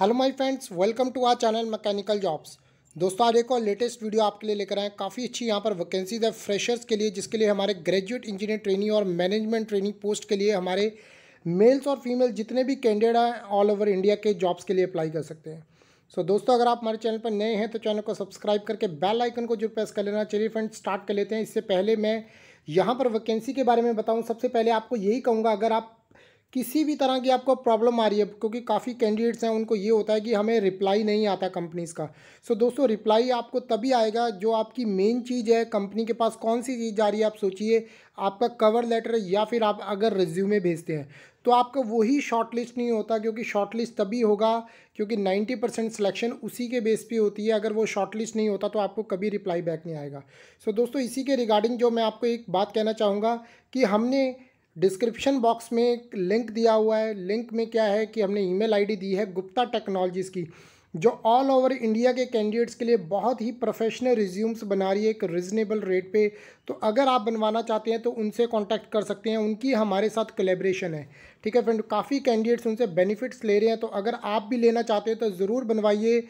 hello my friends welcome to our channel mechanical jobs दोस्तों आज एक और लेटेस्ट वीडियो आपके लिए लेकर आए काफ़ी अच्छी यहाँ पर वैकेंसीज है फ्रेशर्स के लिए जिसके लिए हमारे ग्रेजुएट इंजीनियर ट्रेनिंग और मैनेजमेंट ट्रेनिंग पोस्ट के लिए हमारे मेल्स और फीमेल जितने भी कैंडिडेट हैं ऑल ओवर इंडिया के जॉब्स के लिए अप्लाई कर सकते हैं सो so, दोस्तों अगर आप हमारे चैनल पर नए हैं तो चैनल को सब्सक्राइब करके बेल आइकन को जो प्रेस कर लेना चलिए फ्रेंड्स स्टार्ट कर लेते हैं इससे पहले मैं यहाँ पर वैकेंसी के बारे में बताऊँ सबसे पहले आपको यही कहूँगा अगर आप किसी भी तरह की आपको प्रॉब्लम आ रही है क्योंकि काफ़ी कैंडिडेट्स हैं उनको ये होता है कि हमें रिप्लाई नहीं आता कंपनीज़ का सो so, दोस्तों रिप्लाई आपको तभी आएगा जो आपकी मेन चीज़ है कंपनी के पास कौन सी चीज़ जा रही है आप सोचिए आपका कवर लेटर या फिर आप अगर रिज्यूमे भेजते हैं तो आपका वही शॉर्ट लिस्ट नहीं होता क्योंकि शॉर्ट लिस्ट तभी होगा क्योंकि 90 परसेंट सिलेक्शन उसी के बेस पे होती है अगर वो शॉर्ट लिस्ट नहीं होता तो आपको कभी रिप्लाई बैक नहीं आएगा सो so, दोस्तों इसी के रिगार्डिंग जो मैं आपको एक बात कहना चाहूँगा कि हमने डिस्क्रिप्शन बॉक्स में एक लिंक दिया हुआ है लिंक में क्या है कि हमने ईमेल आईडी दी है गुप्ता टेक्नोलॉजीज़ की जो ऑल ओवर इंडिया के कैंडिडेट्स के लिए बहुत ही प्रोफेशनल रिज्यूम्स बना रही है एक रिजनेबल रेट पे तो अगर आप बनवाना चाहते हैं तो उनसे कांटेक्ट कर सकते हैं उनकी हमारे साथ कलेब्रेशन है ठीक है फ्रेंड काफ़ी कैंडिडेट्स उनसे बेनिफिट्स ले रहे हैं तो अगर आप भी लेना चाहते हैं तो ज़रूर बनवाइए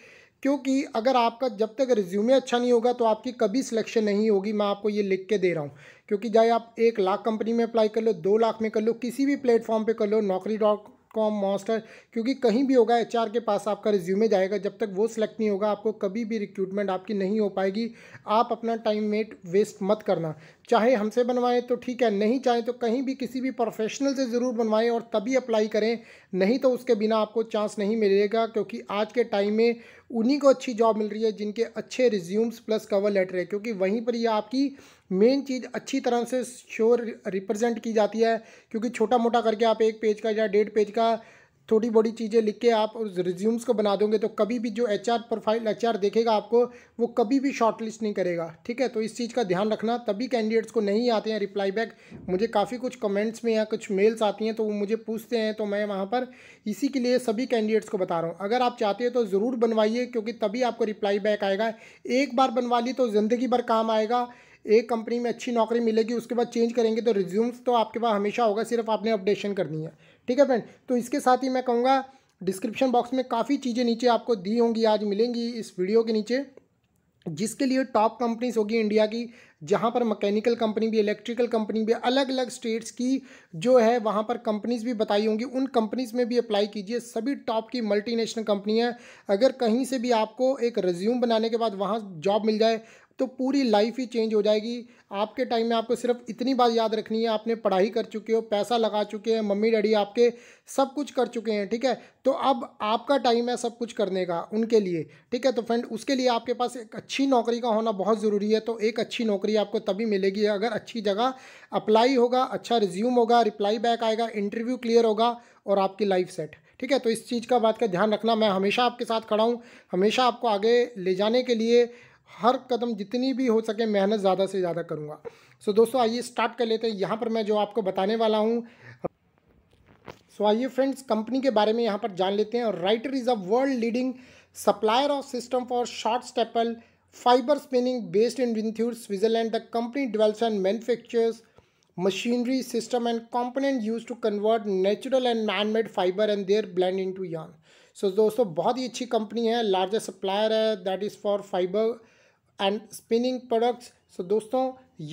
क्योंकि अगर आपका जब तक रिज्यूमे अच्छा नहीं होगा तो आपकी कभी सिलेक्शन नहीं होगी मैं आपको ये लिख के दे रहा हूँ क्योंकि चाहे आप एक लाख कंपनी में अप्लाई कर लो दो लाख में कर लो किसी भी प्लेटफॉर्म पे कर लो नौकरी डॉट कॉम मॉस्टर क्योंकि कहीं भी होगा एच के पास आपका रिज्यूमे जाएगा जब तक वो सिलेक्ट नहीं होगा आपको कभी भी रिक्रूटमेंट आपकी नहीं हो पाएगी आप अपना टाइम वेट वेस्ट मत करना चाहे हमसे बनवाएं तो ठीक है नहीं चाहें तो कहीं भी किसी भी प्रोफेशनल से ज़रूर बनवाएं और तभी अप्लाई करें नहीं तो उसके बिना आपको चांस नहीं मिलेगा क्योंकि आज के टाइम में उन्हीं को अच्छी जॉब मिल रही है जिनके अच्छे रिज्यूम्स प्लस कवर लेटर है क्योंकि वहीं पर ये आपकी मेन चीज़ अच्छी तरह से श्योर रिप्रेजेंट की जाती है क्योंकि छोटा मोटा करके आप एक पेज का या डेढ़ पेज का थोड़ी बड़ी चीज़ें लिख के आप उस रिज्यूम्स को बना दोगे तो कभी भी जो एच प्रोफाइल एच देखेगा आपको वो कभी भी शॉर्ट लिस्ट नहीं करेगा ठीक है तो इस चीज़ का ध्यान रखना तभी कैंडिडेट्स को नहीं आते हैं रिप्लाई बैक मुझे काफ़ी कुछ कमेंट्स में या कुछ मेल्स आती हैं तो वो मुझे पूछते हैं तो मैं वहाँ पर इसी के लिए सभी कैंडिडेट्स को बता रहा हूँ अगर आप चाहते हैं तो ज़रूर बनवाइए क्योंकि तभी आपको रिप्लाई बैक आएगा एक बार बनवा ली तो ज़िंदगी भर काम आएगा एक कंपनी में अच्छी नौकरी मिलेगी उसके बाद चेंज करेंगे तो रिज्यूम्स तो आपके पास हमेशा होगा सिर्फ आपने अपडेशन करनी है ठीक है फ्रेंड तो इसके साथ ही मैं कहूँगा डिस्क्रिप्शन बॉक्स में काफ़ी चीज़ें नीचे आपको दी होंगी आज मिलेंगी इस वीडियो के नीचे जिसके लिए टॉप कंपनीज होगी इंडिया की जहाँ पर मैकेनिकल कंपनी भी इलेक्ट्रिकल कंपनी भी अलग अलग स्टेट्स की जो है वहाँ पर कंपनीज भी बताई होंगी उन कंपनीज में भी अप्लाई कीजिए सभी टॉप की मल्टीनेशनल कंपनी है अगर कहीं से भी आपको एक रिज्यूम बनाने के बाद वहाँ जॉब मिल जाए तो पूरी लाइफ ही चेंज हो जाएगी आपके टाइम में आपको सिर्फ इतनी बात याद रखनी है आपने पढ़ाई कर चुके हो पैसा लगा चुके हैं मम्मी डैडी आपके सब कुछ कर चुके हैं ठीक है तो अब आपका टाइम है सब कुछ करने का उनके लिए ठीक है तो फ्रेंड उसके लिए आपके पास एक अच्छी नौकरी का होना बहुत ज़रूरी है तो एक अच्छी नौकरी आपको तभी मिलेगी अगर अच्छी जगह अप्लाई होगा अच्छा रिज्यूम होगा रिप्लाई बैक आएगा इंटरव्यू क्लियर होगा और आपकी लाइफ सेट ठीक है तो इस चीज़ का बात का ध्यान रखना मैं हमेशा आपके साथ खड़ा हूँ हमेशा आपको आगे ले जाने के लिए हर कदम जितनी भी हो सके मेहनत ज़्यादा से ज़्यादा करूँगा सो so, दोस्तों आइए स्टार्ट कर लेते हैं यहाँ पर मैं जो आपको बताने वाला हूँ सो so, आइए फ्रेंड्स कंपनी के बारे में यहाँ पर जान लेते हैं और Rieter is a world leading supplier of system for short staple fibre spinning based in Winterthur Switzerland the company develops and machinery system and and use to convert natural and man made fibre and their blend into yarn so दोस्तों बहुत ही अच्छी कंपनी है largest supplier है that is for fibre and spinning products so दोस्तों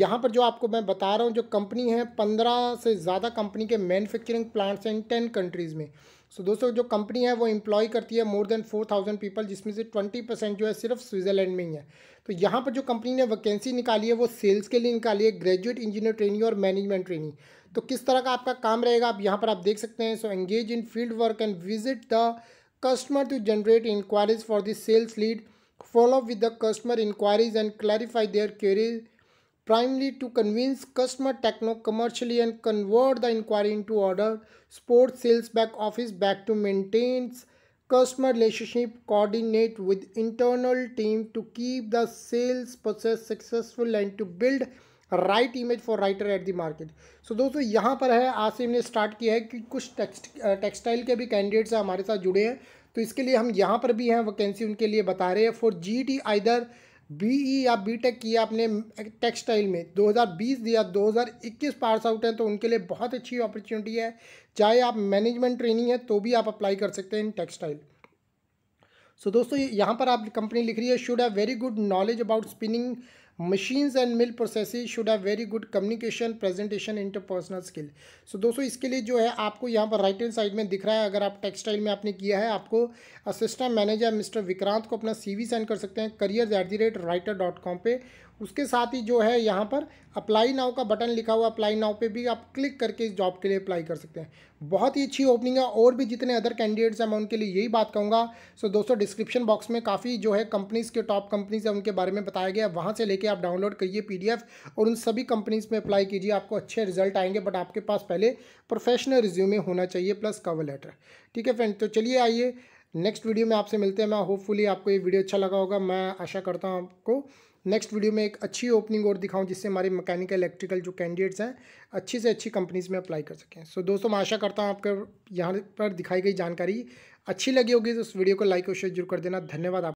यहाँ पर जो आपको मैं बता रहा हूँ जो कंपनी है पंद्रह से ज़्यादा कंपनी के मैन्युफैक्चरिंग प्लांट्स हैं टेन कंट्रीज़ में सो so, दोस्तों जो कंपनी है वो एम्प्लॉय करती है more than four thousand people जिसमें से ट्वेंटी परसेंट जो है सिर्फ स्विट्ज़रलैंड में ही है तो यहाँ पर जो कंपनी ने वैकेंसी निकाली है वो सेल्स के लिए निकाली है ग्रेजुएट इंजीनियर ट्रेनिंग और मैनेजमेंट ट्रेनिंग तो किस तरह का आपका काम रहेगा आप यहाँ पर आप देख सकते हैं so engage in field work and visit the customer to generate enquiries for this sales lead follow with the customer inquiries and clarify their queries primarily to convince customer techno commercially and convert the inquiry into order support sales back office back to maintains customer relationship coordinate with internal team to keep the sales process successful and to build right image for Rieter at the market so दोस्तों यहाँ पर है आसिम ने start किया है कि कुछ text textile के भी कैंडिडेट्स हमारे साथ जुड़े हैं तो इसके लिए हम यहाँ पर भी हैं वैकेंसी उनके लिए बता रहे हैं for G T either E या टेक किया आपने टेक्सटाइल में 2020 हज़ार 2021 पास आउट हैं तो उनके लिए बहुत अच्छी अपॉर्चुनिटी है चाहे आप मैनेजमेंट ट्रेनिंग है तो भी आप अप्लाई कर सकते हैं इन टेक्सटाइल सो दोस्तों यहाँ पर आप कंपनी लिख रही है should have very good knowledge about spinning machines and mill process should have very good communication presentation interpersonal skill so दोस्तों इसके लिए जो है आपको यहाँ पर राइट हैंड साइड में दिख रहा है अगर आप टेक्सटाइल में आपने किया है आपको असिस्टेंट मैनेजर मिस्टर विक्रांत को अपना सी सेंड कर सकते हैं career at the rate Rieter dot com पर उसके साथ ही जो है यहाँ पर अप्लाई नाव का बटन लिखा हुआ अप्लाई नाव पे भी आप क्लिक करके इस जॉब के लिए अप्लाई कर सकते हैं बहुत ही अच्छी ओपनिंग है और भी जितने अदर कैंडिडेट्स हैं मैं उनके लिए यही बात कहूँगा सो so, दोस्तों डिस्क्रिप्शन बॉक्स में काफ़ी जो है कंपनीज़ के टॉप कंपनीज़ हैं उनके बारे में बताया गया वहाँ से लेके आप डाउनलोड करिए पी और उन सभी कंपनीज़ में अप्लाई कीजिए आपको अच्छे रिजल्ट आएंगे बट आपके पास पहले प्रोफेशनल रिज्यूमे होना चाहिए प्लस कवर लेटर ठीक है फ्रेंड तो चलिए आइए नेक्स्ट वीडियो में आपसे मिलते हैं मैं होपफुली आपको ये वीडियो अच्छा लगा होगा मैं आशा करता हूँ आपको नेक्स्ट वीडियो में एक अच्छी ओपनिंग और दिखाऊं जिससे हमारे मैकेनिकल इलेक्ट्रिकल जो कैंडिडेट्स हैं अच्छी से अच्छी कंपनीज़ में अप्लाई कर सकें सो so, दोस्तों मैं आशा करता हूँ आपके यहाँ पर दिखाई गई जानकारी अच्छी लगी होगी तो उस वीडियो को लाइक और शेयर जरूर कर देना धन्यवाद